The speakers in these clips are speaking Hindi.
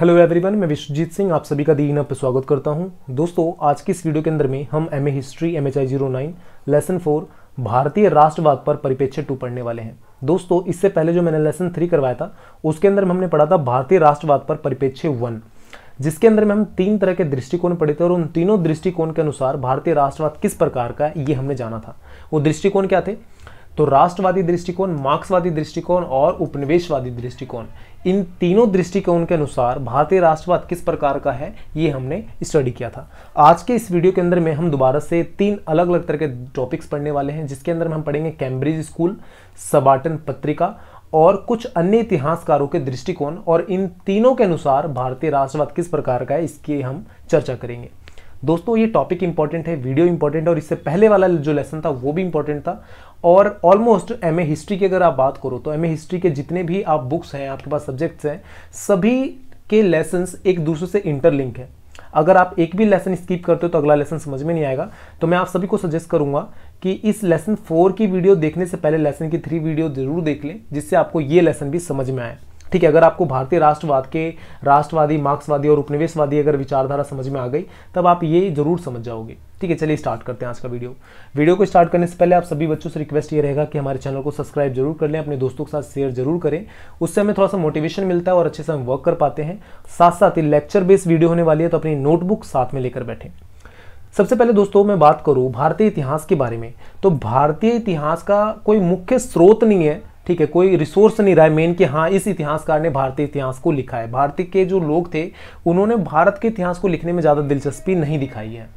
हेलो एवरीवन मैं विश्वजीत सिंह आप सभी का दीना पर स्वागत करता हूं दोस्तों आज की इस वीडियो के अंदर में हम M A history M H I zero nine lesson four भारतीय राष्ट्रवाद पर परिपेक्ष्य टू पढ़ने वाले हैं दोस्तों इससे पहले जो मैंने लेसन थ्री करवाया था उसके अंदर में हमने पढ़ा था भारतीय राष्ट्रवाद पर परिपेक्ष्य वन जिसके अंदर में हम तीन तरह के दृष्टिकोण पढ़े थे और उन तीनों दृष्टिकोण के अनुसार भारतीय राष्ट्रवाद किस प्रकार का है ये हमने जाना था वो दृष्टिकोण क्या थे तो राष्ट्रवादी दृष्टिकोण मार्क्सवादी दृष्टिकोण और उपनिवेशवादी दृष्टिकोण इन तीनों दृष्टिकोण के अनुसार भारतीय राष्ट्रवाद किस प्रकार का है ये हमने स्टडी किया था आज के इस वीडियो के अंदर में हम दोबारा से तीन अलग अलग तरह के टॉपिक्स पढ़ने वाले हैं जिसके अंदर में हम पढ़ेंगे कैम्ब्रिज स्कूल सबाटन पत्रिका और कुछ अन्य इतिहासकारों के दृष्टिकोण और इन तीनों के अनुसार भारतीय राष्ट्रवाद किस प्रकार का है इसकी हम चर्चा करेंगे दोस्तों ये टॉपिक इंपॉर्टेंट है वीडियो इंपॉर्टेंट है और इससे पहले वाला जो लेसन था वो भी इंपॉर्टेंट था और ऑलमोस्ट एम हिस्ट्री की अगर आप बात करो तो एम हिस्ट्री के जितने भी आप बुक्स हैं आपके पास सब्जेक्ट्स हैं सभी के लेसन्स एक दूसरे से इंटरलिंक है अगर आप एक भी लेसन स्किप करते हो तो अगला लेसन समझ में नहीं आएगा तो मैं आप सभी को सजेस्ट करूंगा कि इस लेसन फोर की वीडियो देखने से पहले लेसन की थ्री वीडियो जरूर देख लें जिससे आपको ये लेसन भी समझ में आए ठीक है अगर आपको भारतीय राष्ट्रवाद के राष्ट्रवादी मार्क्सवादी और उपनिवेशवादी अगर विचारधारा समझ में आ गई तब आप ये जरूर समझ जाओगे ठीक है चलिए स्टार्ट करते हैं आज का वीडियो वीडियो को स्टार्ट करने से पहले आप सभी बच्चों से रिक्वेस्ट ये रहेगा कि हमारे चैनल को सब्सक्राइब जरूर कर लें अपने दोस्तों के साथ शेयर जरूर करें उससे हमें थोड़ा सा मोटिवेशन मिलता है और अच्छे से हम वर्क कर पाते हैं साथ साथ ही लेक्चर बेस्ड वीडियो होने वाली है तो अपनी नोटबुक साथ में लेकर बैठें सबसे पहले दोस्तों मैं बात करूं भारतीय इतिहास के बारे में तो भारतीय इतिहास का कोई मुख्य स्रोत नहीं है ठीक है कोई रिसोर्स नहीं रहा है मेन कि हाँ इस इतिहासकार ने भारतीय इतिहास को लिखा है भारतीय के जो लोग थे उन्होंने भारत के इतिहास को लिखने में ज़्यादा दिलचस्पी नहीं दिखाई है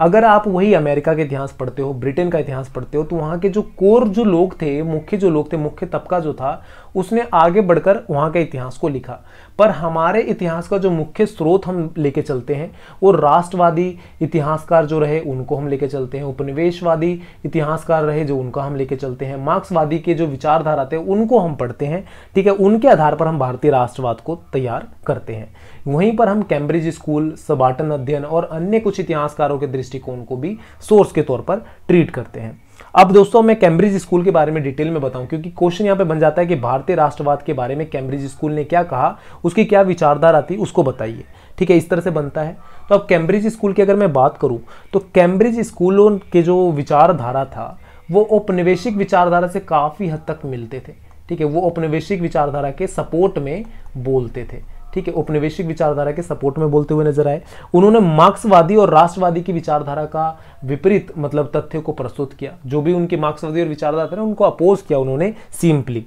अगर आप वही अमेरिका के इतिहास पढ़ते हो ब्रिटेन का इतिहास पढ़ते हो तो वहाँ के जो कोर जो लोग थे मुख्य जो लोग थे मुख्य तबका जो था उसने आगे बढ़कर वहाँ के इतिहास को लिखा पर हमारे इतिहास का जो मुख्य स्रोत हम लेके चलते हैं वो राष्ट्रवादी इतिहासकार जो रहे उनको हम लेके चलते हैं उपनिवेशवादी इतिहासकार रहे जो उनका हम लेके चलते हैं मार्क्सवादी के जो विचारधारा थे उनको हम पढ़ते हैं ठीक है उनके आधार पर हम भारतीय राष्ट्रवाद को तैयार करते हैं वहीं पर हम कैम्ब्रिज स्कूल सबाटन अध्ययन और अन्य कुछ इतिहासकारों के दृष्टिकोण को भी सोर्स के तौर पर ट्रीट करते हैं अब दोस्तों मैं कैम्ब्रिज स्कूल के बारे में डिटेल में बताऊं क्योंकि क्वेश्चन यहाँ पे बन जाता है कि भारतीय राष्ट्रवाद के बारे में कैम्ब्रिज स्कूल ने क्या कहा उसकी क्या विचारधारा थी उसको बताइए ठीक है इस तरह से बनता है तो अब कैम्ब्रिज स्कूल की अगर मैं बात करूँ तो कैम्ब्रिज स्कूलों के जो विचारधारा था वो औपनिवेशिक विचारधारा से काफ़ी हद तक मिलते थे ठीक है वो औपनिवेशिक विचारधारा के सपोर्ट में बोलते थे ठीक है उपनिवेशिक विचारधारा के सपोर्ट में बोलते हुए नजर आए उन्होंने मार्क्सवादी और राष्ट्रवादी की विचारधारा का विपरीत मतलब तथ्य को प्रस्तुत किया जो भी उनके मार्क्सवादी और विचारधारा थे उनको अपोज किया उन्होंने सिंपली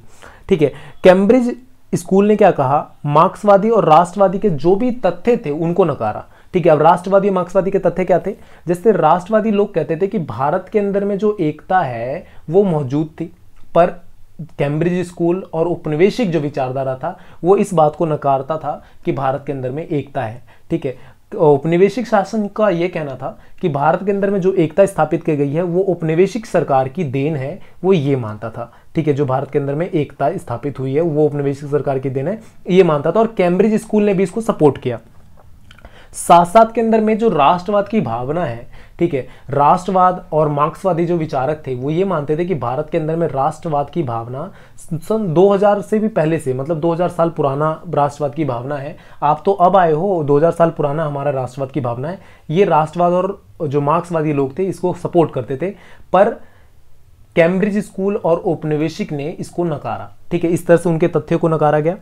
ठीक है कैम्ब्रिज स्कूल ने क्या कहा मार्क्सवादी और राष्ट्रवादी के जो भी तथ्य थे उनको नकारा ठीक है अब राष्ट्रवादी और मार्क्सवादी के तथ्य क्या थे जैसे राष्ट्रवादी लोग कहते थे कि भारत के अंदर में जो एकता है वो मौजूद थी पर कैम्ब्रिज स्कूल और उपनिवेशिक जो विचारधारा था वो इस बात को नकारता था कि भारत के अंदर में एकता है ठीक है उपनिवेशिक तो शासन का ये कहना था कि भारत के अंदर में जो एकता स्थापित की गई है वो उपनिवेशिक सरकार की देन है वो ये मानता था ठीक है जो भारत के अंदर में एकता स्थापित हुई है वो उपनिवेशिक सरकार की देन है ये मानता था और कैम्ब्रिज स्कूल ने भी इसको सपोर्ट किया साथ साथ के अंदर में जो राष्ट्रवाद की भावना है ठीक है राष्ट्रवाद और मार्क्सवादी जो विचारक थे वो ये मानते थे कि भारत के अंदर में राष्ट्रवाद की भावना सन 2000 से भी पहले से मतलब 2000 साल पुराना राष्ट्रवाद की भावना है आप तो अब आए हो 2000 साल पुराना हमारा राष्ट्रवाद की भावना है ये राष्ट्रवाद और जो मार्क्सवादी लोग थे इसको सपोर्ट करते थे पर कैम्ब्रिज स्कूल और औपनिवेशिक ने इसको नकारा ठीक है इस तरह से उनके तथ्य को नकारा गया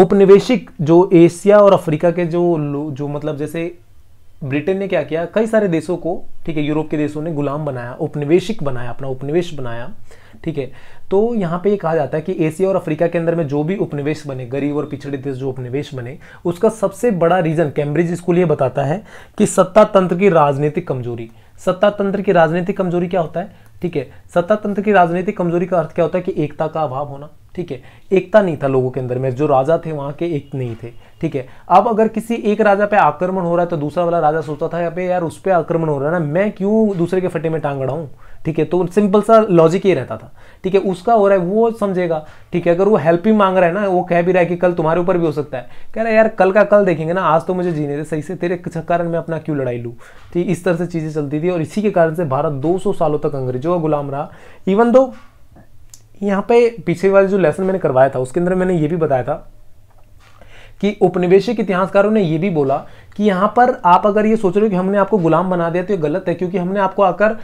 औपनिवेशिक जो एशिया और अफ्रीका के जो जो मतलब जैसे ब्रिटेन ने क्या किया कई सारे देशों को ठीक है यूरोप के देशों ने गुलाम बनाया उपनिवेशिक बनाया अपना उपनिवेश बनाया ठीक है तो यहाँ पे ये कहा जाता है कि एशिया और अफ्रीका के अंदर में जो भी उपनिवेश बने गरीब और पिछड़े देश जो उपनिवेश बने उसका सबसे बड़ा रीजन कैम्ब्रिज स्कूल ये बताता है कि सत्ता तंत्र की राजनीतिक कमजोरी सत्ता तंत्र की राजनीतिक कमजोरी क्या होता है ठीक है सत्ता तंत्र की राजनीतिक कमजोरी का अर्थ क्या होता है कि एकता का अभाव होना ठीक है एकता नहीं था लोगों के अंदर में जो राजा थे वहां के एक नहीं थे ठीक है अब अगर किसी एक राजा पे आक्रमण हो रहा है तो दूसरा वाला राजा सोचता था या यार उस पर आक्रमण हो रहा है ना मैं क्यों दूसरे के फटे में टांग हूं ठीक है तो सिंपल सा लॉजिक ये रहता था ठीक है उसका हो रहा है वो समझेगा ठीक है अगर वो हेल्प ही मांग रहा है ना वो कह भी रहा है कि कल तुम्हारे ऊपर भी हो सकता है कह रहा है यार कल का कल देखेंगे ना आज तो मुझे जीने थे सही से तेरे कारण मैं अपना क्यों लड़ाई लूँ ठीक इस तरह से चीज़ें चलती थी और इसी के कारण से भारत 200 सालों तक अंग्रेजों का गुलाम रहा इवन दो यहाँ पे पीछे वाले जो लेसन मैंने करवाया था उसके अंदर मैंने ये भी बताया था कि उपनिवेशिक इतिहासकारों ने यह भी बोला कि यहां पर आप अगर ये सोच रहे हो कि हमने आपको गुलाम बना दिया तो ये गलत है क्योंकि हमने आपको आकर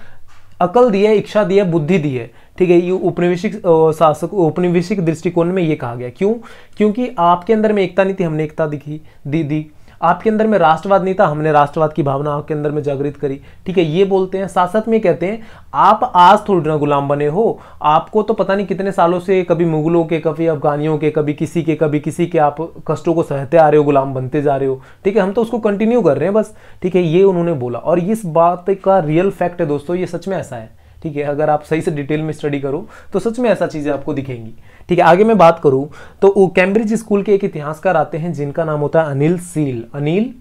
अकल दी है इच्छा दी है बुद्धि दी है ठीक है ये उपनिवेशिक शासक उपनिवेशिक दृष्टिकोण में ये कहा गया क्यों क्योंकि आपके अंदर में एकता नहीं थी हमने एकता दिखी दी दी आपके अंदर में राष्ट्रवाद नहीं था हमने राष्ट्रवाद की भावना आपके अंदर में जागृत करी ठीक है ये बोलते हैं साथ साथ में कहते हैं आप आज थोड़ी ना गुलाम बने हो आपको तो पता नहीं कितने सालों से कभी मुगलों के कभी अफगानियों के कभी किसी के कभी किसी के आप कष्टों को सहते आ रहे हो गुलाम बनते जा रहे हो ठीक है हम तो उसको कंटिन्यू कर रहे हैं बस ठीक है ये उन्होंने बोला और इस बात का रियल फैक्ट है दोस्तों ये सच में ऐसा है ठीक है अगर आप सही से डिटेल में स्टडी करो तो सच में ऐसा चीज़ें आपको दिखेंगी ठीक है आगे मैं बात करूँ तो कैम्ब्रिज स्कूल के एक इतिहासकार आते हैं जिनका नाम होता है अनिल सील अनिल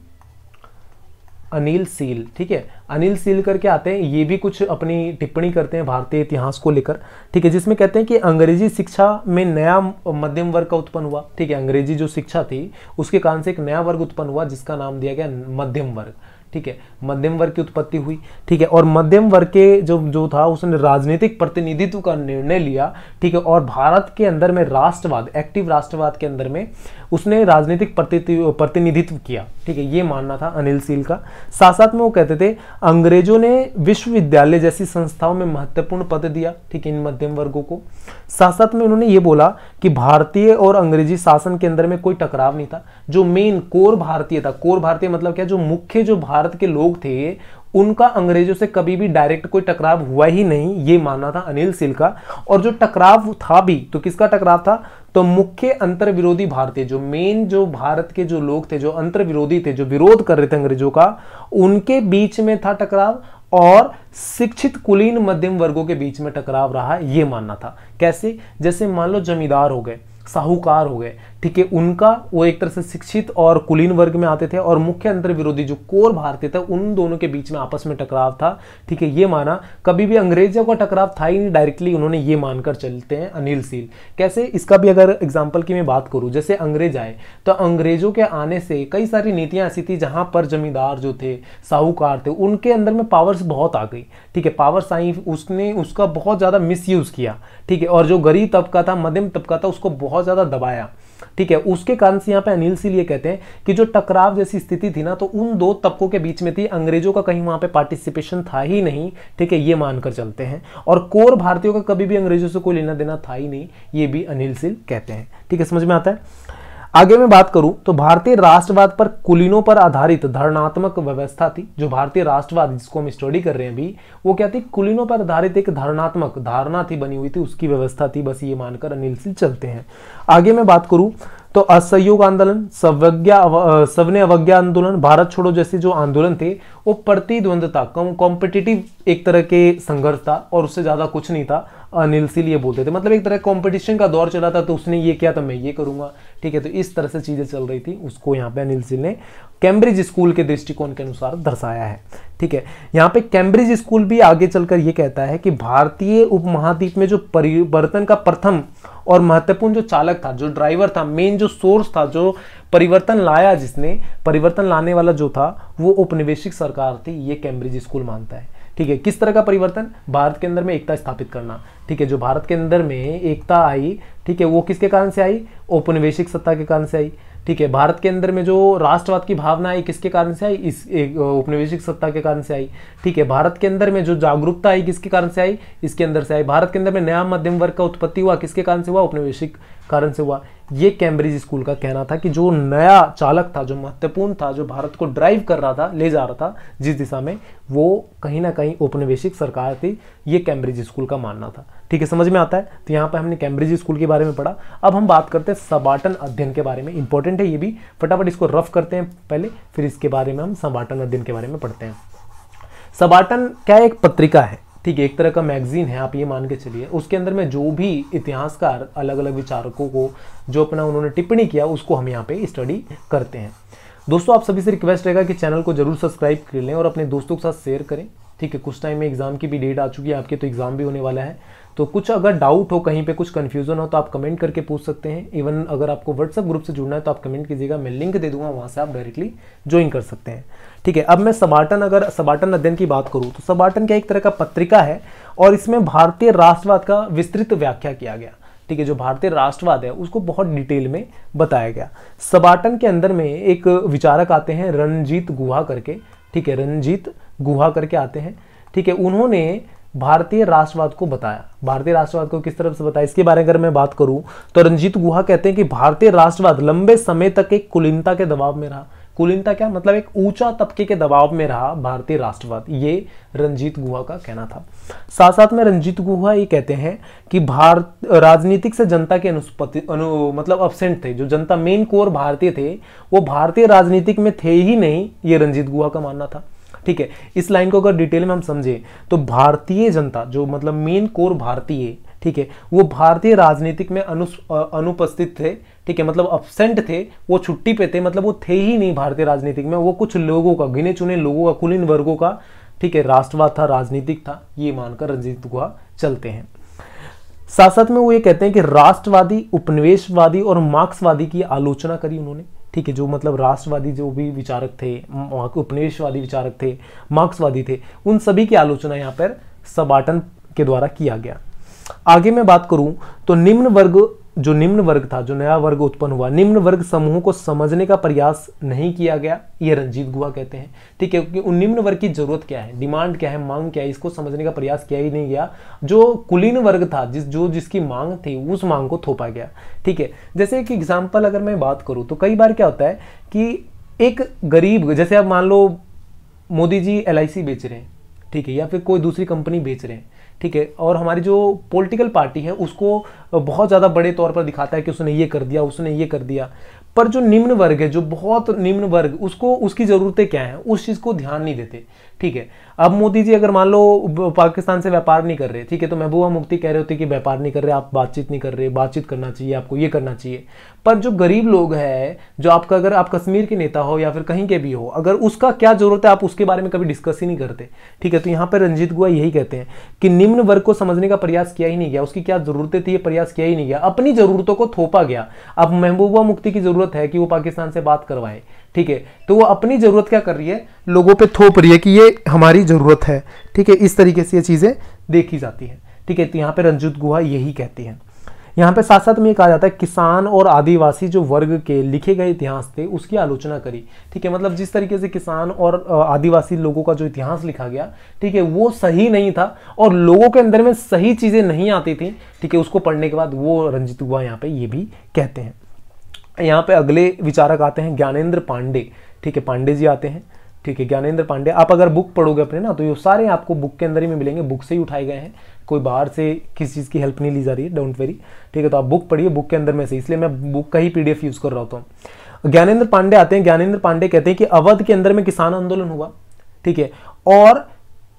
अनिल सील ठीक है अनिल सील करके आते हैं ये भी कुछ अपनी टिप्पणी करते हैं भारतीय इतिहास को लेकर ठीक है जिसमें कहते हैं कि अंग्रेजी शिक्षा में नया मध्यम वर्ग का उत्पन्न हुआ ठीक है अंग्रेजी जो शिक्षा थी उसके कारण से एक नया वर्ग उत्पन्न हुआ जिसका नाम दिया गया मध्यम वर्ग ठीक है मध्यम वर्ग की उत्पत्ति हुई ठीक है और मध्यम वर्ग के जो जो था उसने राजनीतिक प्रतिनिधित्व का निर्णय लिया ठीक है और भारत के अंदर में राष्ट्रवाद एक्टिव राष्ट्रवाद के अंदर में उसने राजनीतिक प्रतिनिधित्व किया ठीक है ये मानना था अनिल सील का साथ साथ में वो कहते थे अंग्रेजों ने विश्वविद्यालय जैसी संस्थाओं में महत्वपूर्ण पद दिया ठीक है इन मध्यम वर्गों को साथ साथ में उन्होंने ये बोला कि भारतीय और अंग्रेजी शासन के अंदर में कोई टकराव नहीं था जो मेन कोर भारतीय था कोर भारतीय मतलब क्या जो मुख्य जो भारत भारत के लोग थे उनका अंग्रेजों से कभी भी डायरेक्ट कोई टकराव हुआ ही नहीं ये मानना था अनिल सिल का और जो टकराव था भी तो किसका टकराव था तो मुख्य अंतर विरोधी भारतीय जो मेन जो भारत के जो लोग थे जो अंतर विरोधी थे जो विरोध कर रहे थे अंग्रेजों का उनके बीच में था टकराव और शिक्षित कुलीन मध्यम वर्गों के बीच में टकराव रहा यह मानना था कैसे जैसे मान लो जमींदार हो गए साहूकार हो गए ठीक है उनका वो एक तरह से शिक्षित और कुलीन वर्ग में आते थे और मुख्य अंतर विरोधी जो कोर भारतीय था उन दोनों के बीच में आपस में टकराव था ठीक है ये माना कभी भी अंग्रेजों का टकराव था ही नहीं डायरेक्टली उन्होंने ये मानकर चलते हैं अनिल सील कैसे इसका भी अगर एग्जाम्पल की मैं बात करूँ जैसे अंग्रेज आए तो अंग्रेजों के आने से कई सारी नीतियाँ ऐसी थी जहाँ पर जमींदार जो थे साहूकार थे उनके अंदर में पावर्स बहुत आ गई ठीक है पावर्स आई उसने उसका बहुत ज़्यादा मिसयूज़ किया ठीक है और जो गरीब तबका था मध्यम तबका था उसको बहुत ज़्यादा दबाया ठीक है उसके कारण से यहाँ पे अनिल ये कहते हैं कि जो टकराव जैसी स्थिति थी ना तो उन दो तबकों के बीच में थी अंग्रेजों का कहीं वहाँ पे पार्टिसिपेशन था ही नहीं ठीक है ये मानकर चलते हैं और कोर भारतीयों का कभी भी अंग्रेजों से कोई लेना देना था ही नहीं ये भी अनिल सिल कहते हैं ठीक है समझ में आता है आगे मैं बात करूं तो भारतीय राष्ट्रवाद पर कुलीनों पर आधारित धारणात्मक व्यवस्था थी जो भारतीय राष्ट्रवाद जिसको हम स्टडी कर रहे हैं अभी वो क्या थी कुलीनों पर आधारित एक धारणात्मक धारणा थी बनी हुई थी उसकी व्यवस्था थी बस ये मानकर अनिल से चलते हैं आगे मैं बात करूं तो असहयोग आंदोलन सवज्ञा सवने अवज्ञा आंदोलन भारत छोड़ो जैसे जो आंदोलन थे वो प्रतिद्वंदता कम कॉम्पिटिटिव एक तरह के संघर्ष था और उससे ज़्यादा कुछ नहीं था अनिल सिल ये बोलते थे मतलब एक तरह कंपटीशन का दौर चला था तो उसने ये किया तो मैं ये करूंगा ठीक है तो इस तरह से चीज़ें चल रही थी उसको यहाँ पे अनिल सिल ने कैम्ब्रिज स्कूल के दृष्टिकोण के अनुसार दर्शाया है ठीक है यहाँ पे कैम्ब्रिज स्कूल भी आगे चलकर ये कहता है कि भारतीय उपमहाद्वीप में जो परिवर्तन का प्रथम और महत्वपूर्ण जो चालक था जो ड्राइवर था मेन जो सोर्स था जो परिवर्तन लाया जिसने परिवर्तन लाने वाला जो था वो उपनिवेशिक सरकार थी ये कैम्ब्रिज स्कूल मानता है ठीक है किस तरह का परिवर्तन भारत के अंदर में एकता स्थापित करना ठीक है जो भारत के अंदर में एकता आई ठीक है वो किसके कारण से आई औपनिवेशिक सत्ता के कारण से आई ठीक है भारत के अंदर में जो राष्ट्रवाद की भावना आई किसके कारण से आई इस उपनिवेशिक सत्ता के कारण से आई ठीक है भारत के अंदर में जो जागरूकता आई किसके कारण से आई इसके अंदर से आई भारत के अंदर में नया मध्यम वर्ग का उत्पत्ति हुआ किसके कारण से हुआ उपनिवेशिक कारण से हुआ ये कैम्ब्रिज स्कूल का कहना था कि जो नया चालक था जो महत्वपूर्ण था जो भारत को ड्राइव कर रहा था ले जा रहा था जिस दिशा में वो कहीं ना कहीं औपनिवेशिक सरकार थी ये कैम्ब्रिज स्कूल का मानना था ठीक है समझ में आता है तो यहाँ पर हमने कैम्ब्रिज स्कूल के बारे में पढ़ा अब हम बात करते हैं सबाटन अध्ययन के बारे में इंपॉर्टेंट है ये भी फटाफट इसको रफ करते हैं पहले फिर इसके बारे में हम सबाटन अध्ययन के बारे में पढ़ते हैं सबाटन क्या एक पत्रिका है ठीक है एक तरह का मैगजीन है आप ये मान के चलिए उसके अंदर में जो भी इतिहासकार अलग अलग विचारकों को जो अपना उन्होंने टिप्पणी किया उसको हम यहाँ पे स्टडी करते हैं दोस्तों आप सभी से रिक्वेस्ट रहेगा कि चैनल को जरूर सब्सक्राइब कर लें और अपने दोस्तों के साथ शेयर करें ठीक है कुछ टाइम में एग्ज़ाम की भी डेट आ चुकी है आपके तो एग्ज़ाम भी होने वाला है तो कुछ अगर डाउट हो कहीं पे कुछ कन्फ्यूजन हो तो आप कमेंट करके पूछ सकते हैं इवन अगर आपको व्हाट्सअप ग्रुप से जुड़ना है तो आप कमेंट कीजिएगा मैं लिंक दे दूंगा वहाँ से आप डायरेक्टली ज्वाइन कर सकते हैं ठीक है अब मैं सबार्टन अगर सबाटन अध्ययन की बात करूँ तो सबाटन क्या एक तरह का पत्रिका है और इसमें भारतीय राष्ट्रवाद का विस्तृत व्याख्या किया गया ठीक है जो भारतीय राष्ट्रवाद है उसको बहुत डिटेल में बताया गया सबाटन के अंदर में एक विचारक आते हैं रणजीत गुहा करके ठीक है रणजीत गुहा करके आते हैं ठीक है उन्होंने भारतीय राष्ट्रवाद को बताया भारतीय राष्ट्रवाद को किस तरफ से बताया इसके बारे में अगर मैं बात करूं तो रंजीत गुहा कहते हैं कि भारतीय राष्ट्रवाद लंबे समय तक एक कुलीनता के दबाव में रहा कुलीनता क्या मतलब एक ऊंचा तबके के दबाव में रहा भारतीय राष्ट्रवाद ये रंजीत गुहा का कहना था साथ साथ में रंजीत गुहा ये कहते हैं कि भारत राजनीतिक से जनता के अनुपति अनु मतलब अपसेंट थे जो जनता मेन कोर भारतीय थे वो भारतीय राजनीतिक में थे ही नहीं ये रंजीत गुहा का मानना था ठीक है इस लाइन को अगर डिटेल में हम समझें तो भारतीय जनता जो मतलब मेन कोर भारतीय ठीक है वो भारतीय राजनीतिक में अनु अनुपस्थित थे ठीक है मतलब अब्सेंट थे वो छुट्टी पे थे मतलब वो थे ही नहीं भारतीय राजनीतिक में वो कुछ लोगों का गिने चुने लोगों का कुलीन वर्गों का ठीक है राष्ट्रवाद था राजनीतिक था ये मानकर रंजीत गुहा चलते हैं साथ साथ में वो ये कहते हैं कि राष्ट्रवादी उपनिवेशवादी और मार्क्सवादी की आलोचना करी उन्होंने ठीक है जो मतलब राष्ट्रवादी जो भी विचारक थे उपनिवेशवादी विचारक थे मार्क्सवादी थे उन सभी की आलोचना यहाँ पर सबाटन के द्वारा किया गया आगे मैं बात करूं तो निम्न वर्ग जो निम्न वर्ग था जो नया वर्ग उत्पन्न हुआ निम्न वर्ग समूहों को समझने का प्रयास नहीं किया गया ये रंजीत गुहा कहते हैं ठीक है क्योंकि उन निम्न वर्ग की जरूरत क्या है डिमांड क्या है मांग क्या है इसको समझने का प्रयास किया ही नहीं गया जो कुलीन वर्ग था जिस जो जिसकी मांग थी उस मांग को थोपा गया ठीक है जैसे एक एग्जाम्पल अगर मैं बात करूँ तो कई बार क्या होता है कि एक गरीब जैसे आप मान लो मोदी जी एल बेच रहे हैं ठीक है या फिर कोई दूसरी कंपनी बेच रहे हैं ठीक है और हमारी जो पॉलिटिकल पार्टी है उसको बहुत ज़्यादा बड़े तौर पर दिखाता है कि उसने ये कर दिया उसने ये कर दिया पर जो निम्न वर्ग है जो बहुत निम्न वर्ग उसको उसकी ज़रूरतें क्या हैं उस चीज़ को ध्यान नहीं देते ठीक है अब मोदी जी अगर मान लो पाकिस्तान से व्यापार नहीं कर रहे ठीक है तो महबूबा मुफ्ती कह रहे होते कि व्यापार नहीं कर रहे आप बातचीत नहीं कर रहे बातचीत करना चाहिए आपको ये करना चाहिए पर जो गरीब लोग हैं जो आपका अगर आप कश्मीर के नेता हो या फिर कहीं के भी हो अगर उसका क्या जरूरत है आप उसके बारे में कभी डिस्कस ही नहीं करते ठीक है तो यहाँ पर रंजीत गुआ यही कहते हैं कि निम्न वर्ग को समझने का प्रयास किया ही नहीं गया उसकी क्या जरूरतें थी ये प्रयास किया ही नहीं गया अपनी जरूरतों को थोपा गया अब महबूबा मुफ्ती की जरूरत है कि वो पाकिस्तान से बात करवाए ठीक है तो वो अपनी ज़रूरत क्या कर रही है लोगों पे थोप रही है कि ये हमारी ज़रूरत है ठीक है इस तरीके से ये चीज़ें देखी जाती है ठीक है तो यहाँ पे रंजित गुहा यही कहती हैं यहाँ पे साथ साथ में ये कहा जाता है किसान और आदिवासी जो वर्ग के लिखे गए इतिहास थे उसकी आलोचना करी ठीक है मतलब जिस तरीके से किसान और आदिवासी लोगों का जो इतिहास लिखा गया ठीक है वो सही नहीं था और लोगों के अंदर में सही चीज़ें नहीं आती थी ठीक है उसको पढ़ने के बाद वो रंजित हुआ यहाँ पे ये भी कहते हैं यहाँ पे अगले विचारक आते हैं ज्ञानेन्द्र पांडे ठीक है पांडे जी आते हैं ठीक है ज्ञानेन्द्र पांडे आप अगर बुक पढ़ोगे अपने ना तो ये सारे आपको बुक के अंदर ही में मिलेंगे बुक से ही उठाए गए हैं कोई बाहर से किसी चीज़ की हेल्प नहीं ली जा रही है डोंट वेरी ठीक है तो आप बुक पढ़िए बुक के अंदर में से इसलिए मैं बुक का ही पी यूज़ कर रहा होता हूँ ज्ञानेन्द्र पांडे आते हैं ज्ञानेन्द्र पांडे कहते हैं कि अवध के अंदर में किसान आंदोलन हुआ ठीक है और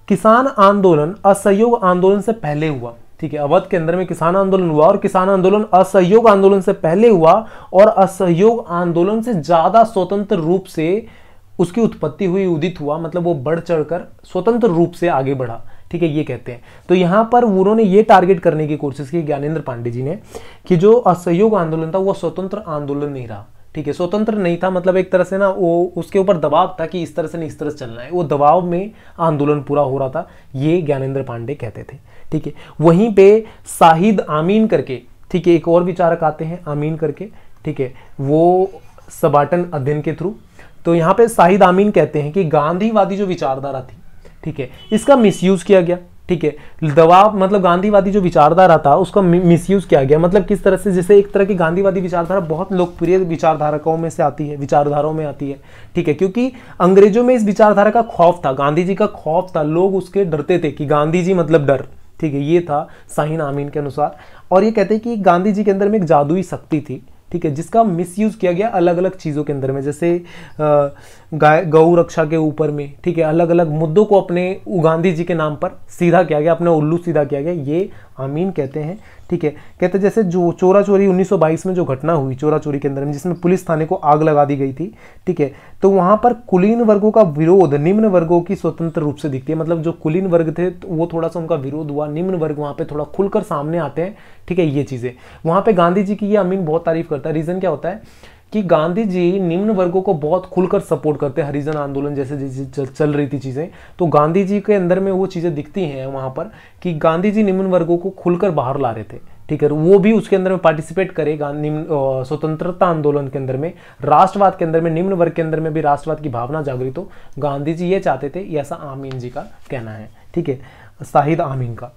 किसान आंदोलन असहयोग आंदोलन से पहले हुआ ठीक है अवध के अंदर में किसान आंदोलन हुआ और किसान आंदोलन असहयोग आंदोलन से पहले हुआ और असहयोग आंदोलन से ज्यादा स्वतंत्र रूप से उसकी उत्पत्ति हुई उदित हुआ मतलब वो बढ़ चढ़कर स्वतंत्र रूप से आगे बढ़ा ठीक है ये कहते हैं तो यहां पर उन्होंने ये टारगेट करने की कोशिश की ज्ञानेन्द्र पांडे जी ने कि जो असहयोग आंदोलन था वो स्वतंत्र आंदोलन नहीं रहा ठीक है स्वतंत्र नहीं था मतलब एक तरह से ना वो उसके ऊपर दबाव था कि इस तरह से नहीं इस तरह से चलना है वो दबाव में आंदोलन पूरा हो रहा था ये ज्ञानेन्द्र पांडे कहते थे ठीक है वहीं पे साहिद आमीन करके ठीक है एक और विचारक आते हैं आमीन करके ठीक है वो सबाटन अध्ययन के थ्रू तो यहाँ पे साहिद आमीन कहते हैं कि गांधीवादी जो विचारधारा थी ठीक है इसका मिसयूज किया गया ठीक है दबाव मतलब गांधीवादी जो विचारधारा था उसका मिसयूज किया गया मतलब किस तरह से जैसे एक तरह की गांधीवादी विचारधारा बहुत लोकप्रिय विचारधारकों में से आती है विचारधाराओं में आती है ठीक है क्योंकि अंग्रेजों में इस विचारधारा का खौफ था गांधी जी का खौफ था लोग उसके डरते थे कि गांधी जी मतलब डर ठीक है ये था साहिन आमीन के अनुसार और ये कहते हैं कि गांधी जी के अंदर में एक जादुई शक्ति थी ठीक है जिसका मिसयूज किया गया अलग अलग चीज़ों के अंदर में जैसे गाय गऊ रक्षा के ऊपर में ठीक है अलग अलग मुद्दों को अपने गांधी जी के नाम पर सीधा किया गया अपने उल्लू सीधा किया गया ये आमीन कहते हैं ठीक है कहते जैसे जो चोरा चोरी 1922 में जो घटना हुई चोरा चोरी के अंदर में जिसमें पुलिस थाने को आग लगा दी गई थी ठीक है तो वहां पर कुलीन वर्गों का विरोध निम्न वर्गों की स्वतंत्र रूप से दिखती है मतलब जो कुलीन वर्ग थे तो वो थोड़ा सा उनका विरोध हुआ निम्न वर्ग वहां पर थोड़ा खुलकर सामने आते हैं ठीक है ये चीज़ें वहां पर गांधी जी की ये अमीन बहुत तारीफ करता है रीज़न क्या होता है कि गांधी जी निम्न वर्गों को बहुत खुलकर सपोर्ट करते हैं हरिजन आंदोलन जैसे जैसे चल रही थी चीज़ें तो गांधी जी के अंदर में वो चीज़ें दिखती हैं वहाँ पर कि गांधी जी निम्न वर्गों को खुलकर बाहर ला रहे थे ठीक है वो भी उसके अंदर में पार्टिसिपेट करे निम्न स्वतंत्रता आंदोलन के अंदर में राष्ट्रवाद के अंदर में निम्न वर्ग के अंदर में भी राष्ट्रवाद की भावना जागृत हो गांधी जी ये चाहते थे ऐसा आमीन जी का कहना है ठीक है शाहिद आमीन का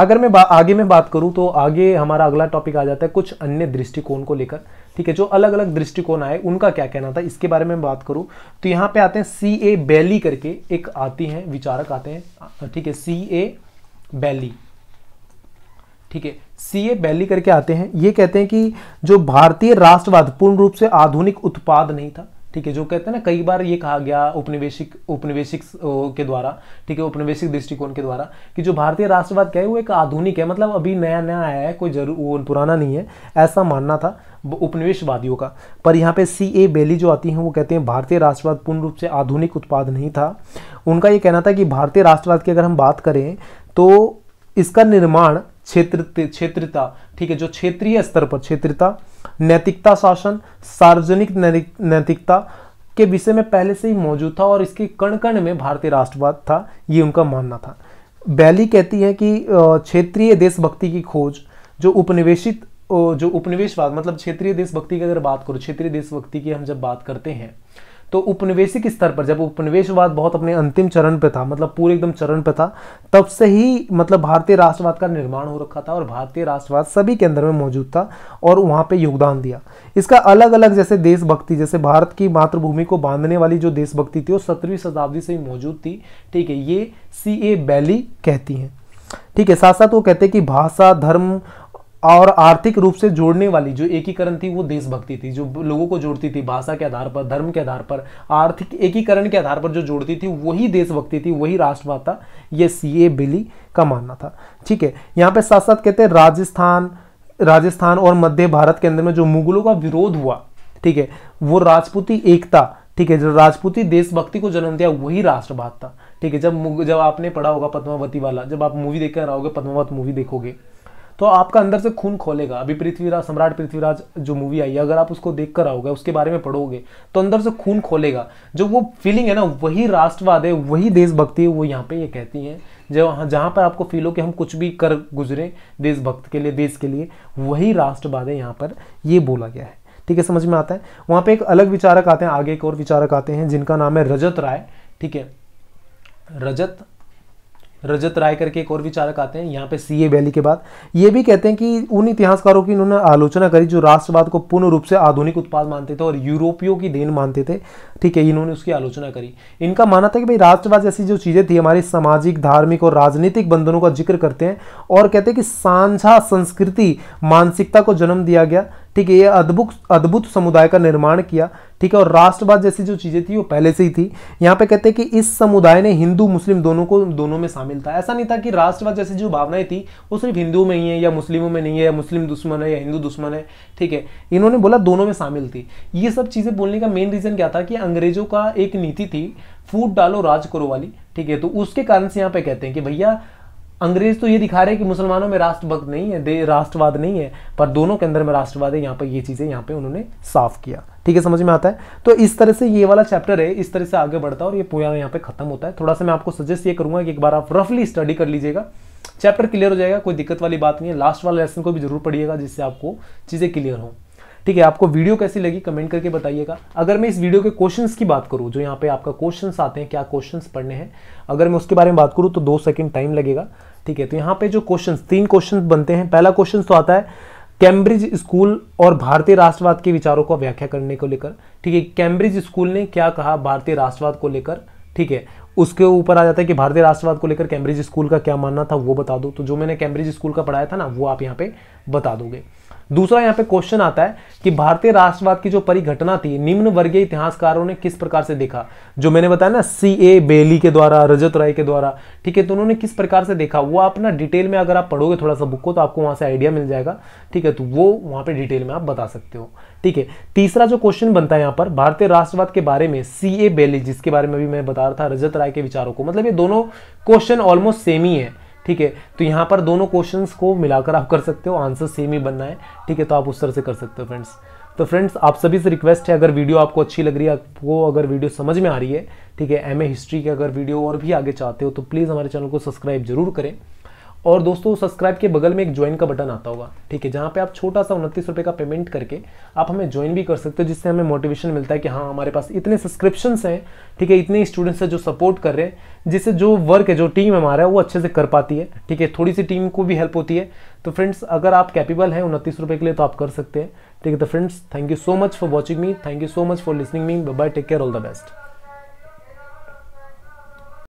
अगर मैं आगे में बात करूँ तो आगे हमारा अगला टॉपिक आ जाता है कुछ अन्य दृष्टिकोण को लेकर ठीक है जो अलग अलग दृष्टिकोण आए उनका क्या कहना था इसके बारे में बात करूं तो यहाँ पे आते हैं सी ए बैली करके एक आती हैं विचारक आते हैं ठीक है सी ए बैली ठीक है सी ए बैली करके आते हैं ये कहते हैं कि जो भारतीय राष्ट्रवाद पूर्ण रूप से आधुनिक उत्पाद नहीं था ठीक है जो कहते हैं ना कई बार ये कहा गया उपनिवेशिक उपनिवेशिक के द्वारा ठीक है उपनिवेशिक दृष्टिकोण के द्वारा कि जो भारतीय राष्ट्रवाद क्या है वो एक आधुनिक है मतलब अभी नया नया आया है कोई जरूर पुराना नहीं है ऐसा मानना था उपनिवेशवादियों का पर यहाँ पे सी ए बेली जो आती हैं वो कहते हैं भारतीय राष्ट्रवाद पूर्ण रूप से आधुनिक उत्पाद नहीं था उनका ये कहना था कि भारतीय राष्ट्रवाद की अगर हम बात करें तो इसका निर्माण क्षेत्र क्षेत्रता ठीक है जो क्षेत्रीय स्तर पर क्षेत्रता नैतिकता शासन सार्वजनिक नैतिकता के विषय में पहले से ही मौजूद था और इसके कण कण में भारतीय राष्ट्रवाद था ये उनका मानना था बैली कहती है कि क्षेत्रीय देशभक्ति की खोज जो उपनिवेशित जो उपनिवेशवाद मतलब क्षेत्रीय देशभक्ति की अगर बात करो क्षेत्रीय देशभक्ति की हम जब बात करते हैं तो उपनिवेशिक स्तर पर जब उपनिवेशवाद बहुत अपने अंतिम चरण पे था मतलब पूरे एकदम चरण पे था तब से ही मतलब भारतीय राष्ट्रवाद का निर्माण हो रखा था और भारतीय राष्ट्रवाद सभी के अंदर में मौजूद था और वहाँ पे योगदान दिया इसका अलग अलग जैसे देशभक्ति जैसे भारत की मातृभूमि को बांधने वाली जो देशभक्ति थी वो सत्रहवीं शताब्दी से ही मौजूद थी ठीक है ये सी ए बैली कहती हैं ठीक है साथ साथ वो कहते हैं कि भाषा धर्म और आर्थिक रूप से जोड़ने वाली जो एकीकरण थी वो देशभक्ति थी जो लोगों को जोड़ती थी भाषा के आधार पर धर्म के आधार पर आर्थिक एकीकरण के आधार पर जो जोड़ती थी वही देशभक्ति थी वही राष्ट्रवाद था ये सी ए बिली का मानना था ठीक है यहाँ पे साथ साथ कहते हैं राजस्थान राजस्थान और मध्य भारत के अंदर में जो मुगलों का विरोध हुआ ठीक है वो राजपूती एकता ठीक है जो राजपूती देशभक्ति को जन्म दिया वही राष्ट्रवाद था ठीक है जब जब आपने पढ़ा होगा पद्मावती वाला जब आप मूवी देखकर आओगे पद्मावत मूवी देखोगे तो आपका अंदर से खून खोलेगा अभी पृथ्वीराज सम्राट पृथ्वीराज जो मूवी आई है अगर आप उसको देख कर आओगे उसके बारे में पढ़ोगे तो अंदर से खून खोलेगा जो वो फीलिंग है ना वही राष्ट्रवाद है वही देशभक्ति है वो यहाँ पे ये कहती हैं जो जहाँ पर आपको फील हो कि हम कुछ भी कर गुजरे देशभक्त के लिए देश के लिए वही राष्ट्रवाद है यहाँ पर ये बोला गया है ठीक है समझ में आता है वहाँ पे एक अलग विचारक आते हैं आगे एक और विचारक आते हैं जिनका नाम है रजत राय ठीक है रजत रजत राय करके एक और विचारक आते हैं यहाँ पे सी ए वैली के बाद ये भी कहते हैं कि उन इतिहासकारों की इन्होंने आलोचना करी जो राष्ट्रवाद को पूर्ण रूप से आधुनिक उत्पाद मानते थे और यूरोपियों की देन मानते थे ठीक है इन्होंने उसकी आलोचना करी इनका मानना था कि भाई राष्ट्रवाद जैसी जो चीज़ें थी हमारे सामाजिक धार्मिक और राजनीतिक बंधनों का जिक्र करते हैं और कहते हैं कि सांझा संस्कृति मानसिकता को जन्म दिया गया ठीक है ये अद्भुत अद्भुत समुदाय का निर्माण किया ठीक है और राष्ट्रवाद जैसी जो चीज़ें थी वो पहले से ही थी यहाँ पे कहते हैं कि इस समुदाय ने हिंदू मुस्लिम दोनों को दोनों में शामिल था ऐसा नहीं था कि राष्ट्रवाद जैसी जो भावनाएं थी वो सिर्फ हिंदुओं में ही है या मुस्लिमों में नहीं है या मुस्लिम दुश्मन है या हिंदू दुश्मन है ठीक है इन्होंने बोला दोनों में शामिल थी ये सब चीज़ें बोलने का मेन रीज़न क्या था कि अंग्रेजों का एक नीति थी फूट डालो राज करो वाली ठीक है तो उसके कारण से यहाँ पे कहते हैं कि भैया अंग्रेज तो ये दिखा रहे हैं कि मुसलमानों में राष्ट्रभक्त नहीं है दे राष्ट्रवाद नहीं है पर दोनों के अंदर में राष्ट्रवाद है यहाँ पर ये चीज़ें यहाँ पे उन्होंने साफ किया ठीक है समझ में आता है तो इस तरह से ये वाला चैप्टर है इस तरह से आगे बढ़ता है और ये पूरा यहाँ पे खत्म होता है थोड़ा सा मैं आपको सजेस्ट ये करूँगा कि एक बार आप रफली स्टडी कर लीजिएगा चैप्टर क्लियर हो जाएगा कोई दिक्कत वाली बात नहीं है लास्ट वाला लेसन को भी जरूर पढ़िएगा जिससे आपको चीज़ें क्लियर हों ठीक है आपको वीडियो कैसी लगी कमेंट करके बताइएगा अगर मैं इस वीडियो के क्वेश्चंस की बात करूँ जो यहाँ पे आपका क्वेश्चंस आते हैं क्या क्वेश्चंस पढ़ने हैं अगर मैं उसके बारे में बात करूँ तो दो सेकंड टाइम लगेगा ठीक है तो यहाँ पे जो क्वेश्चंस तीन क्वेश्चंस बनते हैं पहला क्वेश्चन तो आता है कैम्ब्रिज स्कूल और भारतीय राष्ट्रवाद के विचारों को व्याख्या करने को लेकर ठीक है कैम्ब्रिज स्कूल ने क्या कहा भारतीय राष्ट्रवाद को लेकर ठीक है उसके ऊपर आ जाता है कि भारतीय राष्ट्रवाद को लेकर कैम्ब्रिज स्कूल का क्या मानना था वो बता दो तो जो मैंने कैम्ब्रिज स्कूल का पढ़ाया था ना वो आप यहाँ पे बता दोगे दूसरा यहाँ पे क्वेश्चन आता है कि भारतीय राष्ट्रवाद की जो परिघटना थी निम्न वर्गीय इतिहासकारों ने किस प्रकार से देखा जो मैंने बताया ना सी ए बेली के द्वारा रजत राय के द्वारा ठीक है तो उन्होंने किस प्रकार से देखा वो आप ना डिटेल में अगर आप पढ़ोगे थोड़ा सा बुक को तो आपको वहां से आइडिया मिल जाएगा ठीक है तो वो वहां पर डिटेल में आप बता सकते हो ठीक है तीसरा जो क्वेश्चन बनता है यहाँ पर भारतीय राष्ट्रवाद के बारे में सी ए बेली जिसके बारे में भी मैं बता रहा था रजत राय के विचारों को मतलब ये दोनों क्वेश्चन ऑलमोस्ट सेम ही है ठीक है तो यहाँ पर दोनों क्वेश्चन को मिलाकर आप कर सकते हो आंसर सेम ही बनना है ठीक है तो आप उस तरह से कर सकते हो फ्रेंड्स तो फ्रेंड्स आप सभी से रिक्वेस्ट है अगर वीडियो आपको अच्छी लग रही है आपको अगर वीडियो समझ में आ रही है ठीक है एम हिस्ट्री के अगर वीडियो और भी आगे चाहते हो तो प्लीज़ हमारे चैनल को सब्सक्राइब जरूर करें और दोस्तों सब्सक्राइब के बगल में एक ज्वाइन का बटन आता होगा ठीक है जहाँ पे आप छोटा सा उनतीस रुपये का पेमेंट करके आप हमें ज्वाइन भी कर सकते हो जिससे हमें मोटिवेशन मिलता है कि हाँ हमारे पास इतने सब्सक्रिप्शंस हैं ठीक है इतने स्टूडेंट्स हैं जो सपोर्ट कर रहे हैं जिससे जो वर्क है जो टीम हमारा है वो अच्छे से कर पाती है ठीक है थोड़ी सी टीम को भी हेल्प होती है तो फ्रेंड्स अगर आप कैपेबल हैं उनतीस रुपये के लिए तो आप कर सकते हैं ठीक है तो friends thank you so much for watching me thank you so much for listening me bye take care all the best